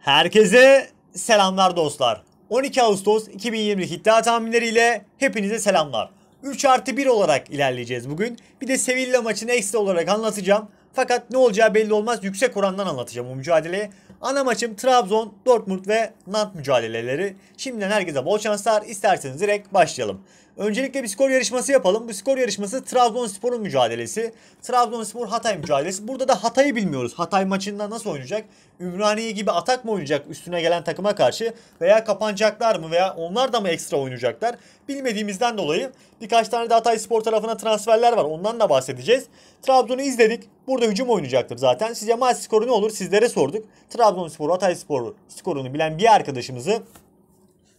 Herkese selamlar dostlar. 12 Ağustos 2020 iddia tahminleriyle hepinize selamlar. 3 artı 1 olarak ilerleyeceğiz bugün. Bir de Sevilla maçını ekstra olarak anlatacağım. Fakat ne olacağı belli olmaz yüksek orandan anlatacağım bu mücadeleyi. Ana maçım Trabzon, Dortmund ve Nant mücadeleleri. Şimdiden herkese bol şanslar. İsterseniz direkt başlayalım. Öncelikle bir skor yarışması yapalım. Bu skor yarışması Trabzonspor'un mücadelesi. Trabzonspor Hatay mücadelesi. Burada da Hatay'ı bilmiyoruz. Hatay maçında nasıl oynayacak? Ümraniye gibi atak mı oynayacak üstüne gelen takıma karşı? Veya kapanacaklar mı? Veya onlar da mı ekstra oynayacaklar? Bilmediğimizden dolayı birkaç tane de Hatay Spor tarafına transferler var. Ondan da bahsedeceğiz. Trabzon'u izledik. Burada hücum oynayacaktır zaten. Size maç skoru ne olur sizlere sorduk. Trabzonspor, Hatay Spor skorunu bilen bir arkadaşımızı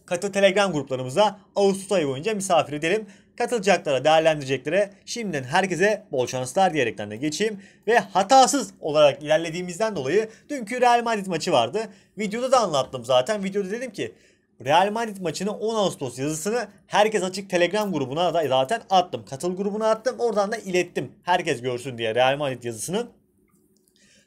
katıl Telegram gruplarımıza Ağustos ayı boyunca misafir edelim. Katılacaklara, değerlendireceklere şimdiden herkese bol şanslar diyerekten de geçeyim. Ve hatasız olarak ilerlediğimizden dolayı dünkü Real Madrid maçı vardı. Videoda da anlattım zaten. Videoda dedim ki Real Madrid maçı'nın 10 Ağustos yazısını herkes açık Telegram grubuna da zaten attım. Katıl grubuna attım. Oradan da ilettim. Herkes görsün diye Real Madrid yazısının.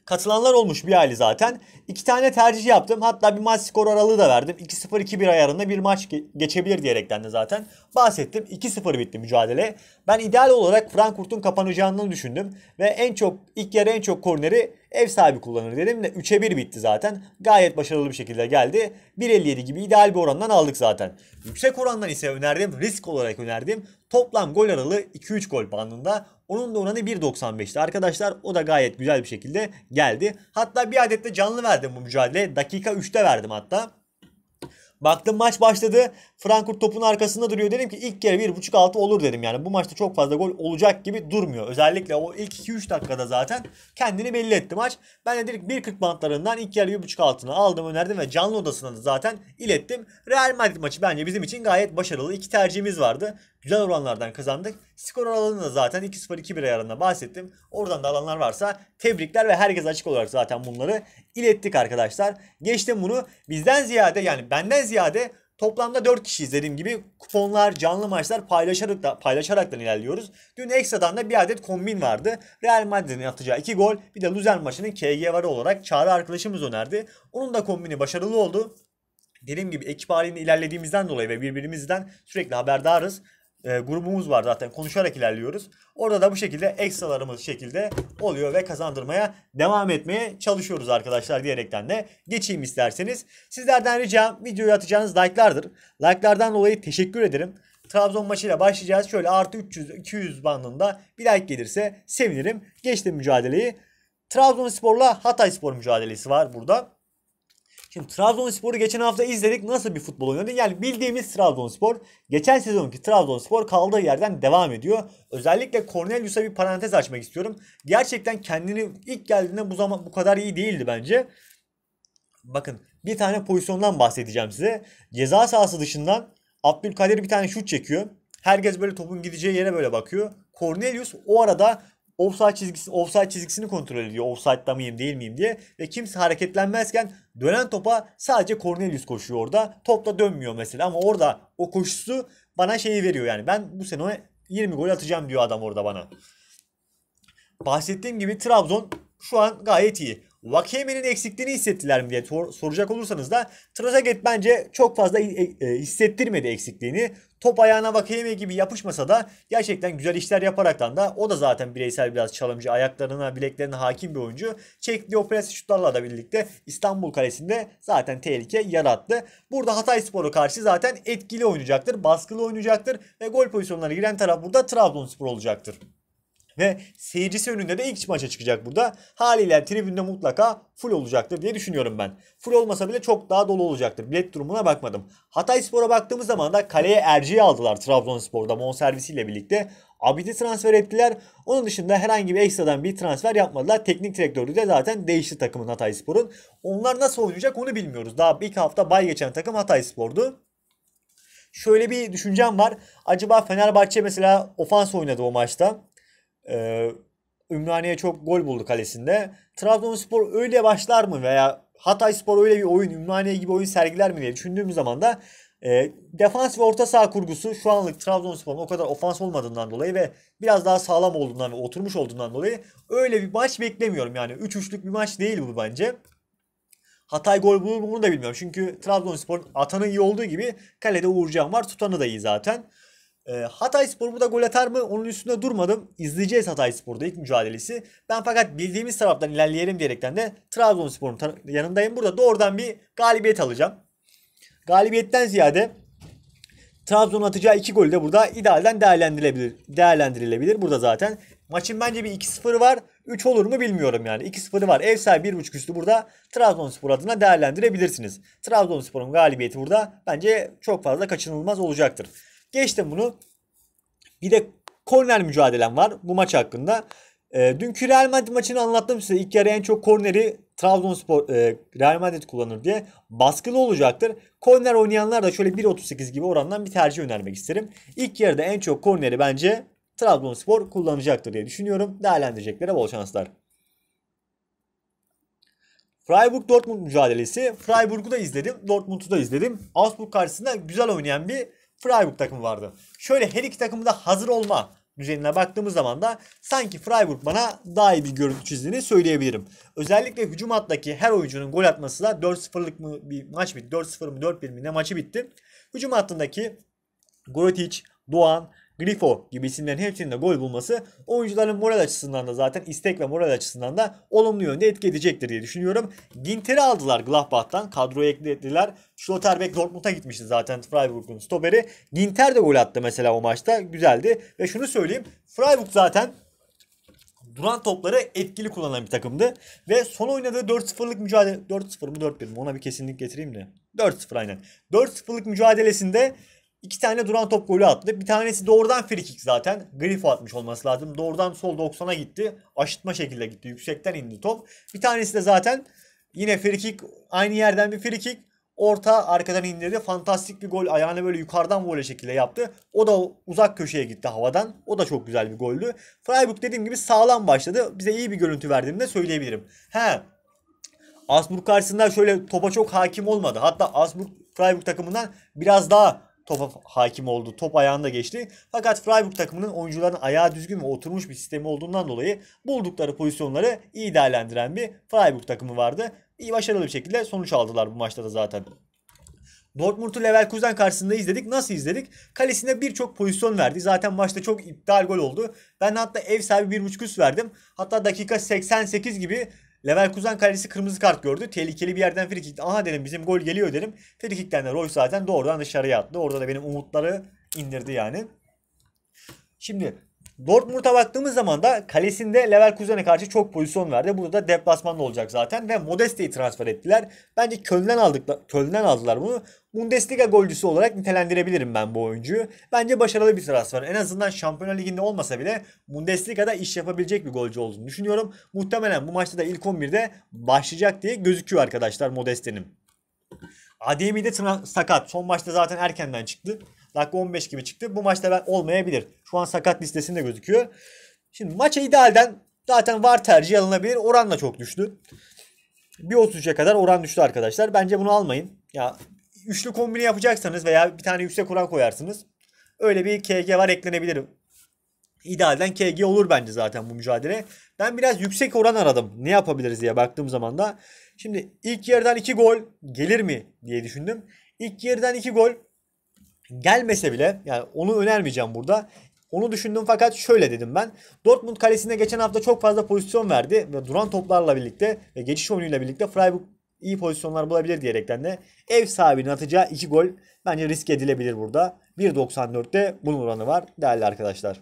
Katılanlar olmuş bir hali zaten. İki tane tercih yaptım. Hatta bir maç skor aralığı da verdim. 2-0-2-1 ayarında bir maç geçebilir diyerekten de zaten bahsettim. 2-0 bitti mücadele. Ben ideal olarak Frankfurt'un kapanacağını düşündüm. Ve en çok ilk yarı en çok korneri ev sahibi kullanır dedim de 3'e 1 bitti zaten. Gayet başarılı bir şekilde geldi. 1.57 gibi ideal bir orandan aldık zaten. Yüksek orandan ise önerdim. Risk olarak önerdim. Toplam gol aralığı 2-3 gol bandında. Onun da oranı 1.95'ti arkadaşlar. O da gayet güzel bir şekilde geldi. Hatta bir adet de canlı verdim bu mücadele. Dakika 3'te verdim hatta. Baktım maç başladı. Frankfurt topun arkasında duruyor. Dedim ki ilk kere 1.5-6 olur dedim. Yani bu maçta çok fazla gol olacak gibi durmuyor. Özellikle o ilk 2-3 dakikada zaten kendini belli etti maç. Ben de direkt 1.40 bantlarından ilk yarı 1.5 altını aldım önerdim ve canlı odasına da zaten ilettim. Real Madrid maçı bence bizim için gayet başarılı. İki tercihimiz vardı güzel oranlardan kazandık. Skor aralığını da zaten 2-0-2-1 ayarında bahsettim. Oradan da alanlar varsa tebrikler ve herkes açık olarak zaten bunları ilettik arkadaşlar. Geçtim bunu bizden ziyade yani benden ziyade Toplamda 4 kişi izlediğim gibi kuponlar, canlı maçlar paylaşarak da, paylaşarak da ilerliyoruz. Dün ekstradan da bir adet kombin vardı. Real Madrid'in atacağı 2 gol bir de Luzern maçının KG varı olarak Çağrı arkadaşımız önerdi. Onun da kombini başarılı oldu dediğim gibi ekip halinde ilerlediğimizden dolayı ve birbirimizden sürekli haberdarız e, grubumuz var zaten konuşarak ilerliyoruz. Orada da bu şekilde ekstralarımız şekilde oluyor ve kazandırmaya devam etmeye çalışıyoruz arkadaşlar diyerekten de geçeyim isterseniz. Sizlerden ricam videoyu atacağınız like'lardır. Like'lardan dolayı teşekkür ederim. Trabzon maçıyla başlayacağız. Şöyle artı 300-200 bandında bir like gelirse sevinirim. Geçtim mücadeleyi. Trabzonspor'la Hatayspor mücadelesi var burada. Şimdi Trabzonspor'u geçen hafta izledik. Nasıl bir futbol oynadı? Yani bildiğimiz Trabzonspor. Geçen sezonki Trabzonspor kaldığı yerden devam ediyor. Özellikle Cornelius'a bir parantez açmak istiyorum. Gerçekten kendini ilk geldiğinde bu zaman bu kadar iyi değildi bence. Bakın bir tane pozisyondan bahsedeceğim size. Ceza sahası dışından Abdülkadir bir tane şut çekiyor. Herkes böyle topun gideceği yere böyle bakıyor. Cornelius o arada offside çizgisi offside çizgisini kontrol ediyor. Offside'da mıyım değil miyim diye ve kimse hareketlenmezken dönen topa sadece Cornelius koşuyor orada. Top da dönmüyor mesela ama orada o koşusu bana şeyi veriyor yani. Ben bu sene 20 gol atacağım diyor adam orada bana. Bahsettiğim gibi Trabzon şu an gayet iyi. Vakeyme'nin eksikliğini hissettiler mi diye soracak olursanız da Trezeguet bence çok fazla e, e, hissettirmedi eksikliğini. Top ayağına Vakeyme gibi yapışmasa da gerçekten güzel işler yaparaktan da o da zaten bireysel biraz çalımcı. Ayaklarına, bileklerine hakim bir oyuncu. Çekli o pres şutlarla da birlikte İstanbul Kalesi'nde zaten tehlike yarattı. Burada Hatay Spor'u karşı zaten etkili oynayacaktır. Baskılı oynayacaktır ve gol pozisyonlarına giren taraf burada Trabzonspor olacaktır. Ve seyircisi önünde de ilk maça çıkacak burada. Haliyle tribünde mutlaka full olacaktır diye düşünüyorum ben. Full olmasa bile çok daha dolu olacaktır. Bilet durumuna bakmadım. Hatay Spor'a baktığımız zaman da kaleye Erci'yi aldılar Trabzonspor'da Mon servisiyle birlikte. Abid'i transfer ettiler. Onun dışında herhangi bir ekstradan bir transfer yapmadılar. Teknik direktörü de zaten değişti takımın Hatay Spor'un. Onlar nasıl oynayacak onu bilmiyoruz. Daha ilk hafta bay geçen takım Hatay Spor'du şöyle bir düşüncem var. Acaba Fenerbahçe mesela ofans oynadı o maçta. Ee, Ümraniye çok gol buldu kalesinde. Trabzonspor öyle başlar mı veya Hatay Spor öyle bir oyun, Ümraniye gibi oyun sergiler mi diye düşündüğümüz zaman da e, defans ve orta saha kurgusu şu anlık Trabzonspor'un o kadar ofans olmadığından dolayı ve biraz daha sağlam olduğundan ve oturmuş olduğundan dolayı öyle bir maç beklemiyorum. Yani 3-3'lük bir maç değil bu bence. Hatay gol bulur mu bunu da bilmiyorum. Çünkü Trabzonspor'un atanı iyi olduğu gibi kalede Uğurcan var. Tutanı da iyi zaten. E, Hatay Spor burada gol atar mı? Onun üstünde durmadım. İzleyeceğiz Hatay Spor'da ilk mücadelesi. Ben fakat bildiğimiz taraftan ilerleyelim diyerekten de Trabzonspor'un yanındayım. Burada doğrudan bir galibiyet alacağım. Galibiyetten ziyade Trabzon'un atacağı iki gol de burada idealden değerlendirilebilir. Değerlendirilebilir burada zaten. Maçın bence bir 2-0 var. 3 olur mu bilmiyorum yani. 2-0 var. Ev sahibi 1.5 üstü burada Trabzonspor adına değerlendirebilirsiniz. Trabzonspor'un galibiyeti burada bence çok fazla kaçınılmaz olacaktır. Geçtim bunu. Bir de korner mücadelem var bu maç hakkında. E, dünkü Real Madrid maçını anlattım size. İlk yarı en çok korneri Trabzonspor e, Real Madrid kullanır diye baskılı olacaktır. Korner oynayanlar da şöyle 1.38 gibi orandan bir tercih önermek isterim. İlk yarıda en çok korneri bence Trabzonspor kullanacaktır diye düşünüyorum. Değerlendireceklere bol şanslar. Freiburg Dortmund mücadelesi. Freiburg'u da izledim. Dortmund'u da izledim. Augsburg karşısında güzel oynayan bir Freiburg takımı vardı. Şöyle her iki takımda hazır olma düzenine baktığımız zaman da sanki Freiburg bana daha iyi bir görüntü çizdiğini söyleyebilirim. Özellikle hücum hattaki her oyuncunun gol atması da 4-0'lık mı bir maç bitti. 4-0 mı 4-1 mi ne maçı bitti. Hücum hattındaki Grotić, Doğan, Grifo hepsinin de gol bulması oyuncuların moral açısından da zaten istek ve moral açısından da olumlu yönde etki edecektir diye düşünüyorum. Ginter'i aldılar Gladbach'tan. Kadroya eklediler. Schlotterbeck Dortmund'a gitmişti zaten Freiburg'un stoperi. Ginter de gol attı mesela o maçta. Güzeldi. Ve şunu söyleyeyim. Freiburg zaten duran topları etkili kullanan bir takımdı. Ve son oynadığı 4-0'lık mücadele... 4-0 mı 4-1 mi? Ona bir kesinlik getireyim de. 4-0 aynen. 4-0'lık mücadelesinde İki tane duran top golü attı. Bir tanesi doğrudan free kick zaten. Grifo atmış olması lazım. Doğrudan sol 90'a gitti. Aşıtma şekilde gitti. Yüksekten indi top. Bir tanesi de zaten yine free kick. Aynı yerden bir free kick. Orta arkadan indirdi. Fantastik bir gol. Ayağını böyle yukarıdan böyle şekilde yaptı. O da uzak köşeye gitti havadan. O da çok güzel bir goldü. Freiburg dediğim gibi sağlam başladı. Bize iyi bir görüntü verdiğini de söyleyebilirim. He. Asburg karşısında şöyle topa çok hakim olmadı. Hatta Asburg Freiburg takımından biraz daha topa hakim oldu. Top ayağında geçti. Fakat Freiburg takımının oyuncuların ayağı düzgün ve oturmuş bir sistemi olduğundan dolayı buldukları pozisyonları iyi değerlendiren bir Freiburg takımı vardı. İyi başarılı bir şekilde sonuç aldılar bu maçta da zaten. Dortmund'u Leverkusen karşısında izledik. Nasıl izledik? Kalesine birçok pozisyon verdi. Zaten maçta çok iptal gol oldu. Ben hatta ev sahibi 1.5 üst verdim. Hatta dakika 88 gibi Leverkusen kalesi kırmızı kart gördü. Tehlikeli bir yerden frikik. Aha dedim bizim gol geliyor dedim. Frikikten de Roy zaten doğrudan dışarıya attı. Orada da benim umutları indirdi yani. Şimdi Dortmund'a baktığımız zaman da kalesinde Leverkusen'e karşı çok pozisyon verdi. Burada da deplasmanda olacak zaten ve Modeste'yi transfer ettiler. Bence Köln'den aldık Köln'den aldılar bunu. Bundesliga golcüsü olarak nitelendirebilirim ben bu oyuncuyu. Bence başarılı bir transfer. En azından Şampiyonlar Ligi'nde olmasa bile Bundesliga'da iş yapabilecek bir golcü olduğunu düşünüyorum. Muhtemelen bu maçta da ilk 11'de başlayacak diye gözüküyor arkadaşlar Modeste'nin. Ademi de sakat. Son maçta zaten erkenden çıktı. Dakika 15 gibi çıktı. Bu maçta ben olmayabilir. Şu an sakat listesinde gözüküyor. Şimdi maça idealden zaten var tercih alınabilir. Oran da çok düştü. Bir 1.33'e kadar oran düştü arkadaşlar. Bence bunu almayın. Ya üçlü kombini yapacaksanız veya bir tane yüksek oran koyarsınız. Öyle bir KG var eklenebilir idealden KG olur bence zaten bu mücadele. Ben biraz yüksek oran aradım. Ne yapabiliriz diye baktığım zaman da. Şimdi ilk yerden 2 gol gelir mi diye düşündüm. İlk yerden 2 gol gelmese bile yani onu önermeyeceğim burada. Onu düşündüm fakat şöyle dedim ben. Dortmund kalesine geçen hafta çok fazla pozisyon verdi ve duran toplarla birlikte ve geçiş oyunuyla birlikte Freiburg iyi pozisyonlar bulabilir diyerekten de ev sahibinin atacağı 2 gol bence risk edilebilir burada. 1.94'te bunun oranı var değerli arkadaşlar.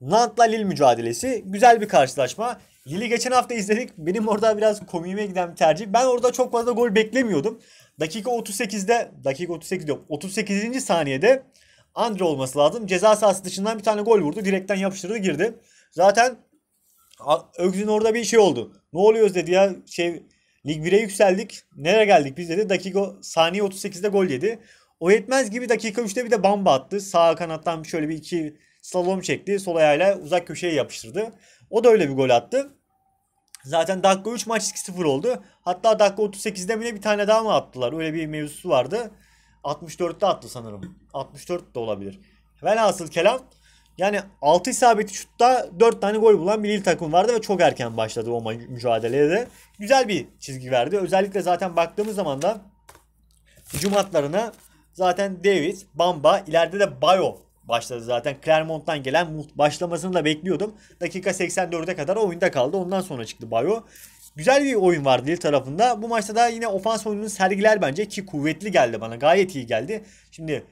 Nant'la Lille mücadelesi. Güzel bir karşılaşma. Lille'i geçen hafta izledik. Benim orada biraz komiğime giden bir tercih. Ben orada çok fazla gol beklemiyordum. Dakika 38'de, dakika 38 diyorum, 38. saniyede Andre olması lazım. Ceza sahası dışından bir tane gol vurdu. Direkten yapıştırdı girdi. Zaten Ögzün orada bir şey oldu. Ne oluyoruz dedi ya şey Lig 1'e yükseldik. Nereye geldik biz dedi. Dakika saniye 38'de gol yedi. O yetmez gibi dakika 3'te bir de bamba attı. Sağ kanattan şöyle bir iki slalom çekti. Sol ayağıyla uzak köşeye yapıştırdı. O da öyle bir gol attı. Zaten dakika 3 maç 2-0 oldu. Hatta dakika 38'de bile bir tane daha mı attılar? Öyle bir mevzusu vardı. 64'te attı sanırım. 64 de olabilir. Velhasıl kelam yani 6 isabeti şutta 4 tane gol bulan bir il takım vardı ve çok erken başladı o mücadeleye de. Güzel bir çizgi verdi. Özellikle zaten baktığımız zaman da hücum hatlarına zaten David, Bamba, ileride de Bayo başladı zaten. Clermont'tan gelen başlamasını da bekliyordum. Dakika 84'e kadar oyunda kaldı. Ondan sonra çıktı Bayo. Güzel bir oyun vardı Lille tarafında. Bu maçta da yine ofans oyununu sergiler bence ki kuvvetli geldi bana. Gayet iyi geldi. Şimdi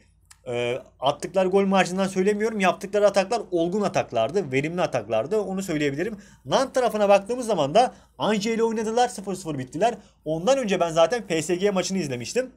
e, attıkları gol marjından söylemiyorum. Yaptıkları ataklar olgun ataklardı. Verimli ataklardı. Onu söyleyebilirim. Nant tarafına baktığımız zaman da Ange ile oynadılar. 0-0 bittiler. Ondan önce ben zaten PSG maçını izlemiştim.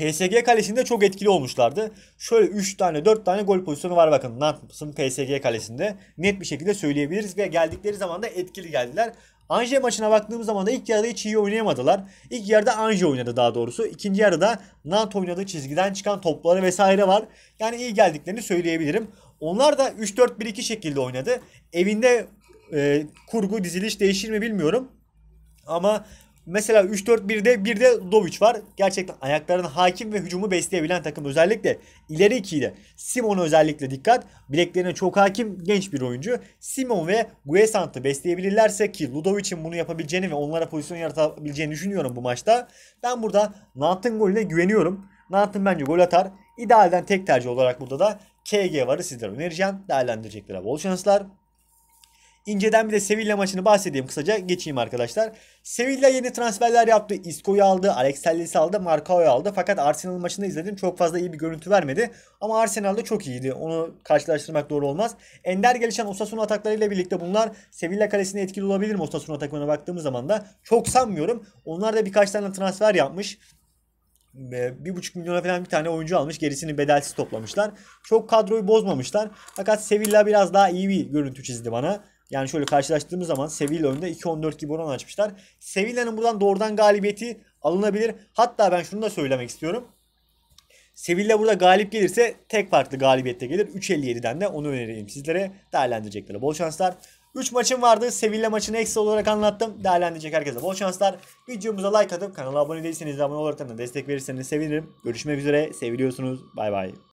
PSG kalesinde çok etkili olmuşlardı. Şöyle 3 tane 4 tane gol pozisyonu var bakın Nant'ın PSG kalesinde. Net bir şekilde söyleyebiliriz ve geldikleri zaman da etkili geldiler. Anje maçına baktığımız zaman da ilk yarıda hiç iyi oynayamadılar. İlk yarıda Anje oynadı daha doğrusu. İkinci yarıda Nantes oynadığı çizgiden çıkan topları vesaire var. Yani iyi geldiklerini söyleyebilirim. Onlar da 3-4-1-2 şekilde oynadı. Evinde e, kurgu diziliş değişir mi bilmiyorum. Ama Mesela 3-4-1'de bir de Dovic var. Gerçekten ayaklarına hakim ve hücumu besleyebilen takım. Özellikle ileri ikide. Simon özellikle dikkat. Bileklerine çok hakim genç bir oyuncu. Simon ve Guesant'ı besleyebilirlerse ki Ludovic'in bunu yapabileceğini ve onlara pozisyon yaratabileceğini düşünüyorum bu maçta. Ben burada Nant'ın golüne güveniyorum. Nant'ın bence gol atar. İdealden tek tercih olarak burada da KG varı sizlere önereceğim. değerlendirecekler. bol şanslar. İnceden bir de Sevilla maçını bahsedeyim kısaca geçeyim arkadaşlar. Sevilla yeni transferler yaptı. Isco'yu aldı, Alex Telles aldı, Marcao'yu aldı. Fakat Arsenal maçında izledim çok fazla iyi bir görüntü vermedi. Ama Arsenal'da çok iyiydi. Onu karşılaştırmak doğru olmaz. Ender gelişen Osasuna ataklarıyla birlikte bunlar Sevilla kalesine etkili olabilir mi Osasuna takımına baktığımız zaman da? Çok sanmıyorum. Onlar da birkaç tane transfer yapmış bir buçuk milyona falan bir tane oyuncu almış. Gerisini bedelsiz toplamışlar. Çok kadroyu bozmamışlar. Fakat Sevilla biraz daha iyi bir görüntü çizdi bana. Yani şöyle karşılaştığımız zaman Sevilla önünde 2-14 gibi oran açmışlar. Sevilla'nın buradan doğrudan galibiyeti alınabilir. Hatta ben şunu da söylemek istiyorum. Sevilla burada galip gelirse tek farklı galibiyette gelir. 3.57'den de onu önereyim sizlere. Değerlendireceklere bol şanslar. 3 maçım vardı. Sevilla maçını eksi olarak anlattım. Değerlendirecek herkese bol şanslar. Videomuza like atıp kanala abone değilseniz abone olarak da destek verirseniz sevinirim. Görüşmek üzere. Seviliyorsunuz. Bay bay.